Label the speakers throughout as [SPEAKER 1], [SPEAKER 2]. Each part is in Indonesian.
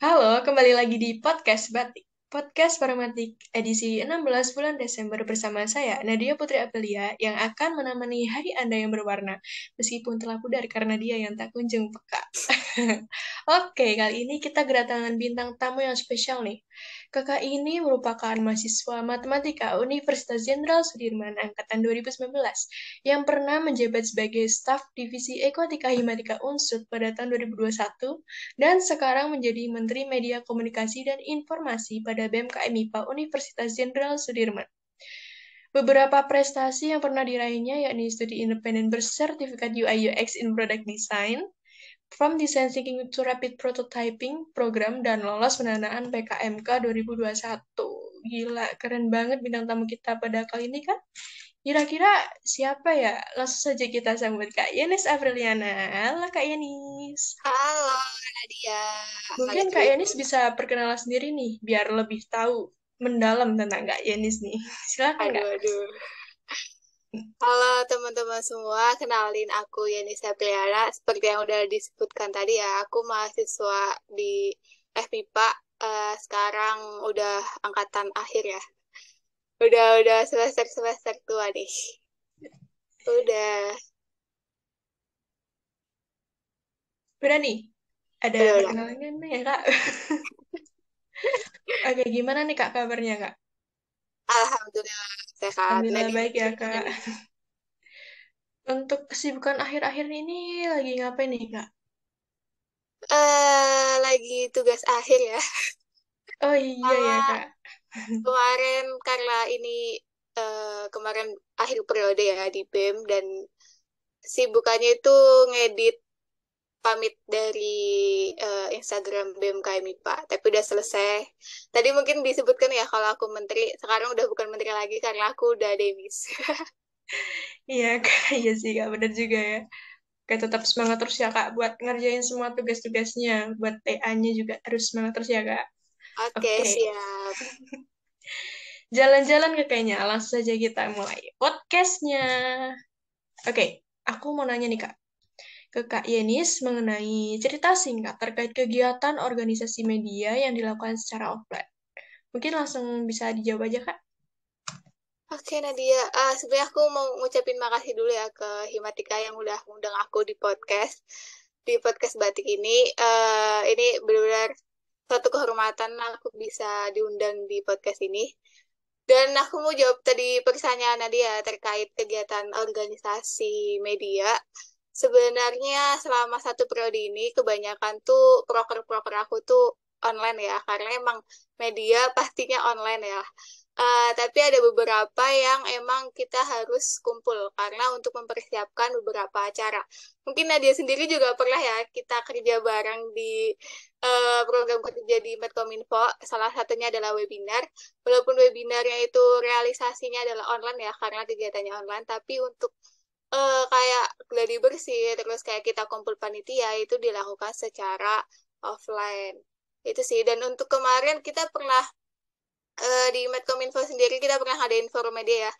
[SPEAKER 1] Halo, kembali lagi di Podcast Batik. Podcast Paramatik edisi 16 bulan Desember bersama saya, Nadia Putri Apelia, yang akan menemani hari Anda yang berwarna, meskipun telah pudar karena dia yang tak kunjung peka. Oke, kali ini kita kedatangan bintang tamu yang spesial nih. Kakak ini merupakan mahasiswa matematika Universitas Jenderal Sudirman Angkatan 2019 yang pernah menjabat sebagai staf divisi Ekotika Himatika Unsud pada tahun 2021 dan sekarang menjadi Menteri Media Komunikasi dan Informasi pada BMKM IPA Universitas Jenderal Sudirman. Beberapa prestasi yang pernah diraihnya yakni studi independen bersertifikat UI UX in Product Design, from design thinking to rapid prototyping program dan lolos pendanaan PKMK 2021. Gila, keren banget bintang tamu kita pada kali ini kan? Kira-kira siapa ya? Langsung saja kita sambut Kak Yenis Apriliana. Halo Kak Yenis. Halo
[SPEAKER 2] Nadia.
[SPEAKER 1] Mungkin Kak Yenis bisa perkenalan sendiri nih, biar lebih tahu mendalam tentang Kak Yenis nih. Silakan Kak. Aduh, aduh.
[SPEAKER 2] Halo teman-teman semua, kenalin aku Yeni Sapriara. Seperti yang udah disebutkan tadi ya, aku mahasiswa di FMIPA. Uh, eh, sekarang udah angkatan akhir ya. Udah udah semester semester tua nih.
[SPEAKER 1] Udah. Udah nih. Ada kenalannya nih ya kak. Oke, gimana nih kak kabarnya kak? Alhamdulillah sehat. Alhamdulillah baik ya kak. Untuk kesibukan akhir-akhir ini lagi ngapain nih kak? Uh, lagi tugas akhir ya. Oh iya ya kak.
[SPEAKER 2] Kemarin karena ini uh, kemarin akhir periode ya di BEM dan sibukannya itu ngedit pamit dari uh, Instagram BMKM IPA, tapi udah selesai. Tadi mungkin disebutkan ya kalau aku menteri, sekarang udah
[SPEAKER 1] bukan menteri lagi karena aku udah demis. iya, Kak. Iya sih, Kak. Bener juga ya. Kayak tetap semangat terus ya, Kak, buat ngerjain semua tugas-tugasnya. Buat TA-nya juga harus semangat terus ya, Kak. Oke, okay, okay.
[SPEAKER 2] siap.
[SPEAKER 1] Jalan-jalan ke kayaknya, langsung saja kita mulai podcastnya. Oke, okay, aku mau nanya nih, Kak ke Kak Yenis mengenai cerita singkat terkait kegiatan organisasi media yang dilakukan secara offline. Mungkin langsung bisa dijawab aja, Kak.
[SPEAKER 2] Oke Nadia, uh, sebenarnya aku mau ngucapin makasih dulu ya ke Himatika yang udah ngundang aku di podcast di podcast batik ini. Uh, ini benar-benar suatu kehormatan aku bisa diundang di podcast ini. Dan aku mau jawab tadi pertanyaan Nadia terkait kegiatan organisasi media. Sebenarnya selama satu periode ini kebanyakan tuh proker-proker aku tuh online ya, karena emang media pastinya online ya. Uh, tapi ada beberapa yang emang kita harus kumpul karena untuk mempersiapkan beberapa acara. Mungkin Nadia sendiri juga pernah ya kita kerja bareng di uh, program kerja di Medcominfo. Salah satunya adalah webinar. Walaupun webinarnya itu realisasinya adalah online ya karena kegiatannya online, tapi untuk uh, kayak gladi bersih terus kayak kita kumpul panitia itu dilakukan secara offline itu sih dan untuk kemarin kita pernah uh, di Medcominfo sendiri kita pernah ada forum media ya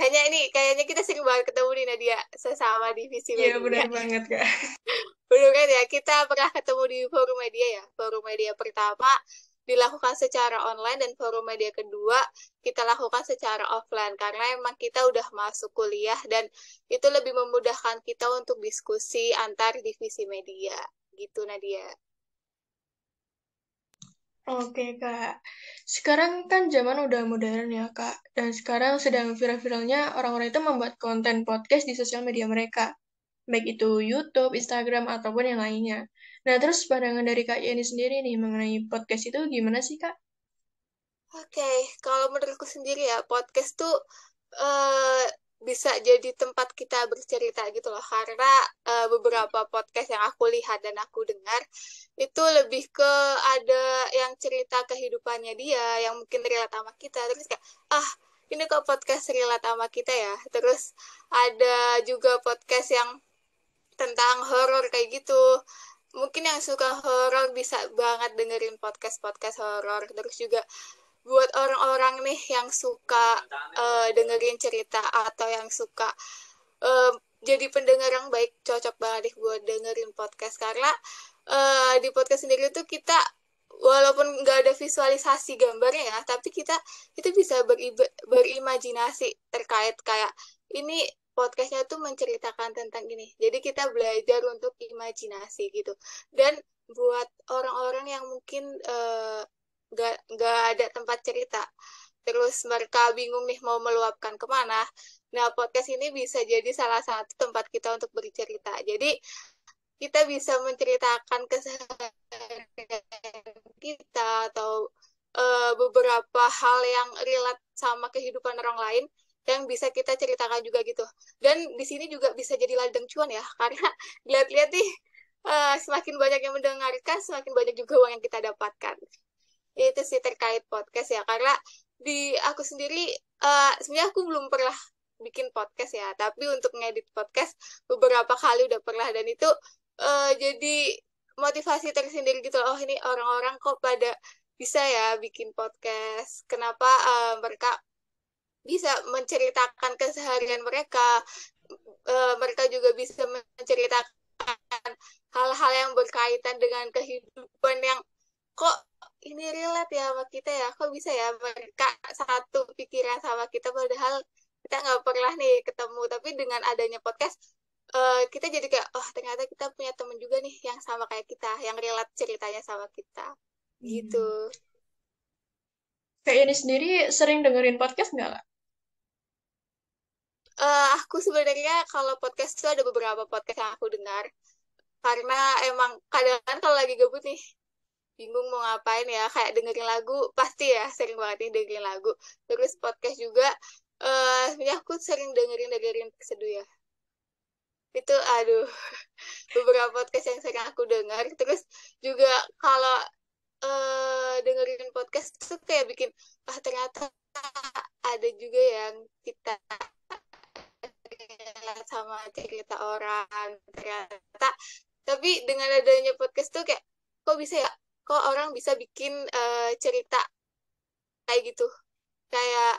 [SPEAKER 2] hanya ini kayaknya kita sering banget ketemu di Nadia sesama divisi
[SPEAKER 1] iya, media iya benar banget kak
[SPEAKER 2] benar kan ya kita pernah ketemu di forum media ya forum media pertama dilakukan secara online dan forum media kedua kita lakukan secara offline karena emang kita udah masuk kuliah dan itu lebih memudahkan kita untuk diskusi antar divisi media gitu Nadia.
[SPEAKER 1] Oke kak, sekarang kan zaman udah modern ya kak, dan sekarang sedang viral-viralnya orang-orang itu membuat konten podcast di sosial media mereka baik itu YouTube, Instagram, ataupun yang lainnya. Nah, terus pandangan dari Kak Yeni sendiri nih mengenai podcast itu gimana sih, Kak?
[SPEAKER 2] Oke, okay. kalau menurutku sendiri ya, podcast tuh uh, bisa jadi tempat kita bercerita gitu loh, karena uh, beberapa podcast yang aku lihat dan aku dengar itu lebih ke ada yang cerita kehidupannya dia, yang mungkin relate sama kita, terus kayak, ah, ini kok podcast relate sama kita ya, terus ada juga podcast yang tentang horor kayak gitu mungkin yang suka horor bisa banget dengerin podcast podcast horor terus juga buat orang-orang nih yang suka uh, dengerin cerita atau yang suka uh, jadi pendengar yang baik cocok banget nih buat dengerin podcast karena uh, di podcast sendiri tuh kita walaupun nggak ada visualisasi gambarnya ya tapi kita itu bisa beri, berimajinasi terkait kayak ini podcastnya tuh menceritakan tentang ini. Jadi kita belajar untuk imajinasi gitu. Dan buat orang-orang yang mungkin uh, eh, gak, gak ada tempat cerita, terus mereka bingung nih mau meluapkan kemana, nah podcast ini bisa jadi salah satu tempat kita untuk bercerita. Jadi kita bisa menceritakan keseharian kita atau eh, beberapa hal yang relate sama kehidupan orang lain yang bisa kita ceritakan juga gitu. Dan di sini juga bisa jadi ladang cuan ya, karena lihat-lihat nih uh, semakin banyak yang mendengarkan, semakin banyak juga uang yang kita dapatkan. Itu sih terkait podcast ya, karena di aku sendiri uh, sebenarnya aku belum pernah bikin podcast ya, tapi untuk ngedit podcast beberapa kali udah pernah dan itu uh, jadi motivasi tersendiri gitu loh. Oh ini orang-orang kok pada bisa ya bikin podcast. Kenapa uh, mereka bisa menceritakan keseharian mereka e, mereka juga bisa menceritakan hal-hal yang berkaitan dengan kehidupan yang kok ini relate ya sama kita ya kok bisa ya mereka satu pikiran sama kita padahal kita nggak pernah nih ketemu tapi dengan adanya podcast uh, kita jadi kayak oh ternyata kita punya temen juga nih yang sama kayak kita yang relate ceritanya sama kita iya. gitu hmm.
[SPEAKER 1] kayak ini sendiri sering dengerin podcast
[SPEAKER 2] nggak lah uh, aku sebenarnya kalau podcast itu ada beberapa podcast yang aku dengar karena emang kadang-kadang kalau lagi gabut nih bingung mau ngapain ya kayak dengerin lagu pasti ya sering banget nih dengerin lagu terus podcast juga eh uh, aku sering dengerin dengerin seduh ya itu aduh beberapa podcast yang sering aku dengar terus juga kalau uh, dengerin podcast tuh kayak bikin ah ternyata ada juga yang kita relate sama cerita orang ternyata tapi dengan adanya podcast tuh kayak kok bisa ya kok orang bisa bikin uh, cerita kayak gitu kayak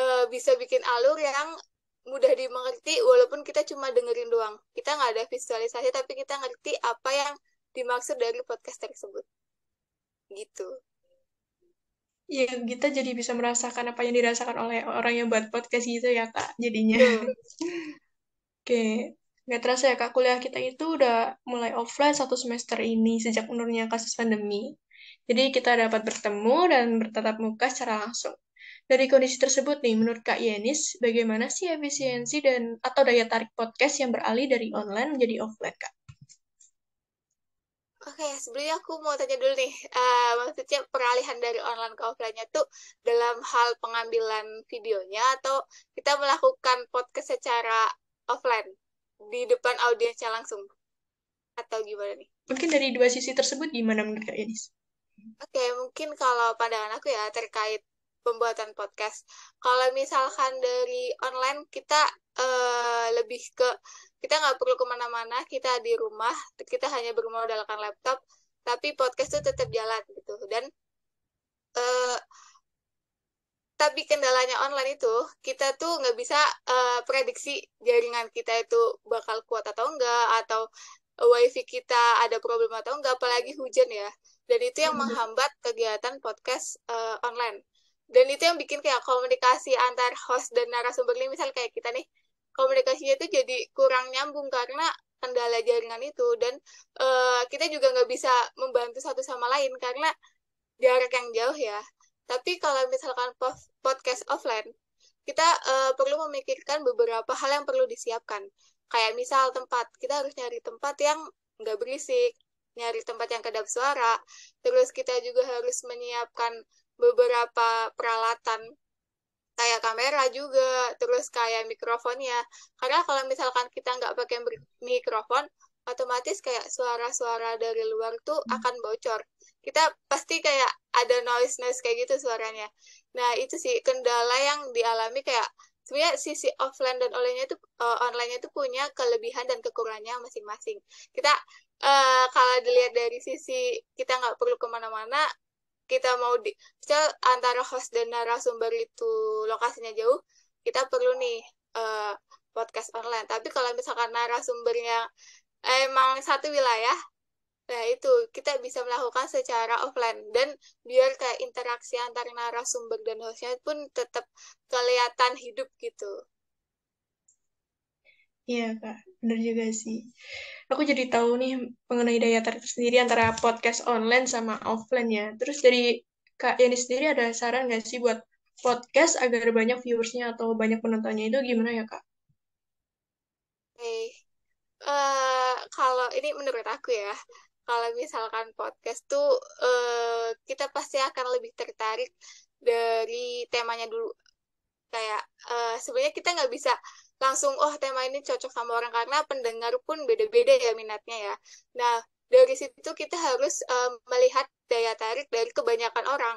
[SPEAKER 2] uh, bisa bikin alur yang mudah dimengerti walaupun kita cuma dengerin doang kita nggak ada visualisasi tapi kita ngerti apa yang dimaksud dari podcast tersebut
[SPEAKER 1] gitu ya kita jadi bisa merasakan apa yang dirasakan oleh orang yang buat podcast gitu ya, Kak, jadinya. Oke, nggak terasa ya kak, kuliah kita itu udah mulai offline satu semester ini sejak menurunnya kasus pandemi. Jadi kita dapat bertemu dan bertatap muka secara langsung. Dari kondisi tersebut nih, menurut Kak Yenis, bagaimana sih efisiensi dan atau daya tarik podcast yang beralih dari online menjadi offline, Kak?
[SPEAKER 2] Oke, okay, sebelumnya aku mau tanya dulu nih, uh, maksudnya peralihan dari online ke offline-nya tuh dalam hal pengambilan videonya atau kita melakukan podcast secara offline di depan audiensnya langsung atau gimana nih?
[SPEAKER 1] Mungkin dari dua sisi tersebut gimana menurut Kak Yanis?
[SPEAKER 2] Oke, okay, mungkin kalau pandangan aku ya terkait pembuatan podcast. Kalau misalkan dari online kita uh, lebih ke kita nggak perlu kemana-mana, kita di rumah, kita hanya bermodalkan laptop, tapi podcast itu tetap jalan gitu. Dan uh, tapi kendalanya online itu kita tuh nggak bisa uh, prediksi jaringan kita itu bakal kuat atau enggak atau wifi kita ada problem atau enggak apalagi hujan ya dan itu yang menghambat kegiatan podcast uh, online dan itu yang bikin kayak komunikasi antar host dan narasumber ini misal kayak kita nih komunikasinya itu jadi kurang nyambung karena kendala jaringan itu dan uh, kita juga nggak bisa membantu satu sama lain karena jarak yang jauh ya tapi kalau misalkan podcast offline, kita uh, perlu memikirkan beberapa hal yang perlu disiapkan. Kayak misal tempat, kita harus nyari tempat yang nggak berisik, nyari tempat yang kedap suara, terus kita juga harus menyiapkan beberapa peralatan kayak kamera juga, terus kayak mikrofonnya. Karena kalau misalkan kita nggak pakai mikrofon, otomatis kayak suara-suara dari luar tuh hmm. akan bocor kita pasti kayak ada noise noise kayak gitu suaranya nah itu sih kendala yang dialami kayak sebenarnya sisi offline dan online-nya itu uh, online-nya itu punya kelebihan dan kekurangannya masing-masing kita uh, kalau dilihat dari sisi kita nggak perlu kemana-mana kita mau di misal antara host dan narasumber itu lokasinya jauh kita perlu nih uh, podcast online tapi kalau misalkan narasumbernya emang satu wilayah Nah, itu kita bisa melakukan secara offline dan biar kayak interaksi antara narasumber dan hostnya pun tetap kelihatan hidup gitu.
[SPEAKER 1] Iya, Kak. Bener juga sih. Aku jadi tahu nih mengenai daya tarik sendiri antara podcast online sama offline ya. Terus dari Kak Yani sendiri ada saran nggak sih buat podcast agar banyak viewersnya atau banyak penontonnya itu gimana ya, Kak?
[SPEAKER 2] Oke. Okay. Uh, eh, kalau ini menurut aku ya, kalau misalkan podcast tuh uh, kita pasti akan lebih tertarik dari temanya dulu kayak uh, sebenarnya kita nggak bisa langsung oh tema ini cocok sama orang karena pendengar pun beda-beda ya minatnya ya nah dari situ kita harus um, melihat daya tarik dari kebanyakan orang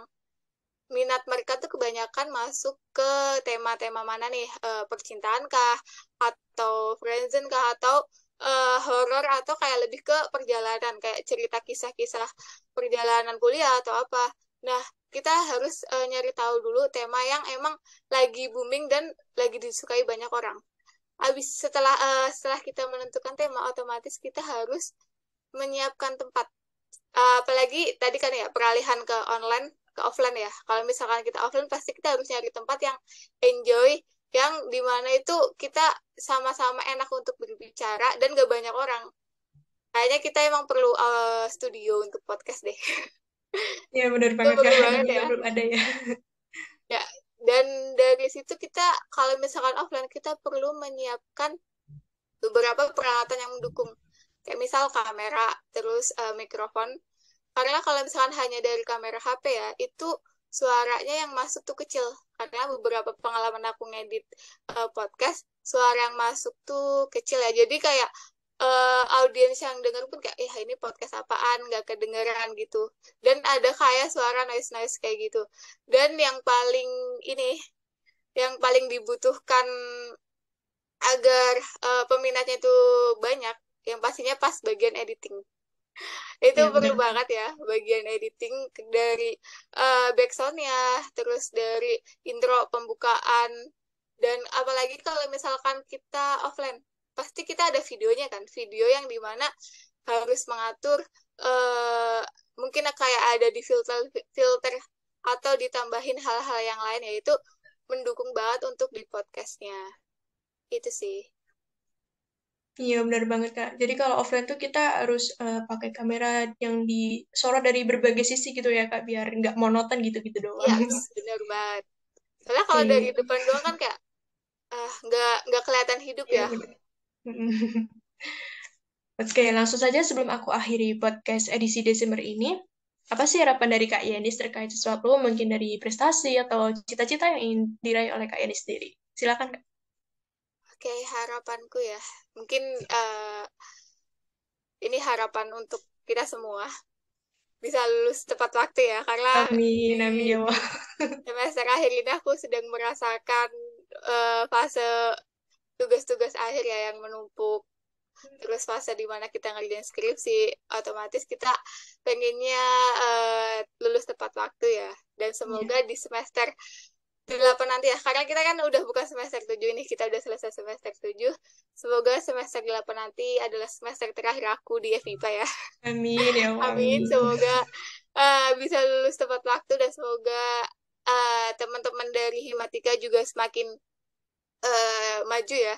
[SPEAKER 2] minat mereka tuh kebanyakan masuk ke tema-tema mana nih uh, percintaan kah atau friendzone kah atau uh, horor atau kayak lebih ke perjalanan kayak cerita kisah-kisah perjalanan kuliah atau apa. Nah, kita harus uh, nyari tahu dulu tema yang emang lagi booming dan lagi disukai banyak orang. Habis setelah uh, setelah kita menentukan tema otomatis kita harus menyiapkan tempat. Uh, apalagi tadi kan ya peralihan ke online ke offline ya. Kalau misalkan kita offline pasti kita harus nyari tempat yang enjoy yang dimana itu kita sama-sama enak untuk berbicara dan gak banyak orang. Kayaknya kita emang perlu uh, studio untuk podcast deh.
[SPEAKER 1] Iya benar banget, banget ya. belum ada ya.
[SPEAKER 2] ya. Dan dari situ kita kalau misalkan offline kita perlu menyiapkan beberapa peralatan yang mendukung. Kayak misal kamera, terus uh, mikrofon. Karena kalau misalkan hanya dari kamera HP ya, itu suaranya yang masuk tuh kecil karena beberapa pengalaman aku ngedit uh, podcast suara yang masuk tuh kecil ya jadi kayak uh, audiens yang denger pun kayak eh ini podcast apaan nggak kedengeran gitu dan ada kayak suara noise noise kayak gitu dan yang paling ini yang paling dibutuhkan agar uh, peminatnya itu banyak yang pastinya pas bagian editing itu ya, perlu bener. banget ya bagian editing dari uh, backsoundnya terus dari intro pembukaan dan apalagi kalau misalkan kita offline pasti kita ada videonya kan video yang dimana harus mengatur uh, mungkin kayak ada di filter filter atau ditambahin hal-hal yang lain yaitu mendukung banget untuk di
[SPEAKER 1] podcastnya itu sih Iya benar banget Kak. Jadi kalau offline tuh kita harus uh, pakai kamera yang disorot dari berbagai sisi gitu ya Kak, biar nggak monoton gitu-gitu Iya, doang. benar banget. Soalnya kalau dari depan doang kan kayak nggak ah, nggak nggak kelihatan hidup iya, ya. Oke okay, Oke, langsung saja sebelum aku akhiri podcast edisi Desember ini, apa sih harapan dari Kak Yenis terkait sesuatu mungkin dari prestasi atau cita-cita yang ingin diraih oleh Kak Yenis sendiri? Silakan Kak.
[SPEAKER 2] Oke, okay, harapanku ya. Mungkin uh, ini harapan untuk kita semua bisa lulus tepat waktu ya karena amin amin ya Allah. semester akhir ini aku sedang merasakan uh, fase tugas-tugas akhir ya yang menumpuk terus fase dimana kita ngerjain skripsi otomatis kita pengennya uh, lulus tepat waktu ya dan iya. semoga yeah. di semester delapan nanti ya karena kita kan udah buka semester tujuh ini kita udah selesai semester tujuh semoga semester delapan nanti adalah semester terakhir aku di FIPA ya amin ya amin semoga uh, bisa lulus tepat waktu dan semoga uh, teman-teman dari Himatika juga semakin uh, maju ya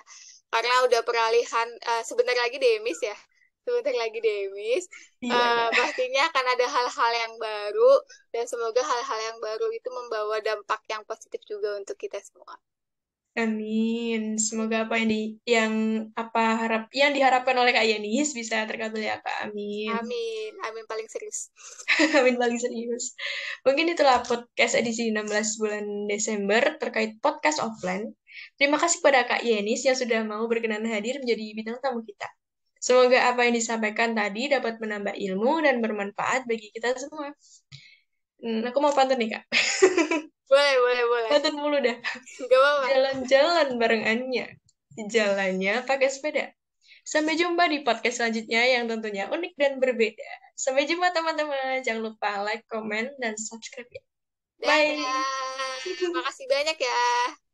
[SPEAKER 2] karena udah peralihan uh, sebentar lagi demis ya sebentar lagi demis. Iya. Uh, pastinya akan ada hal-hal yang baru dan semoga hal-hal yang baru itu membawa dampak yang positif juga untuk kita semua.
[SPEAKER 1] Amin. Semoga apa yang di yang apa harap yang diharapkan oleh Kak Yanis bisa terkabul ya Kak. Amin. Amin. Amin paling serius. Amin paling serius. Mungkin itulah podcast edisi 16 bulan Desember terkait podcast offline. Terima kasih kepada Kak Yanis yang sudah mau berkenan hadir menjadi bintang tamu kita. Semoga apa yang disampaikan tadi dapat menambah ilmu dan bermanfaat bagi kita semua. Hmm, aku mau pantun nih, Kak. Boleh, boleh, boleh. Pantun mulu dah. Gak apa-apa. Jalan-jalan barengannya, Jalannya pakai sepeda. Sampai jumpa di podcast selanjutnya yang tentunya unik dan berbeda. Sampai jumpa, teman-teman. Jangan lupa like, comment, dan subscribe ya. Bye. Terima kasih banyak ya.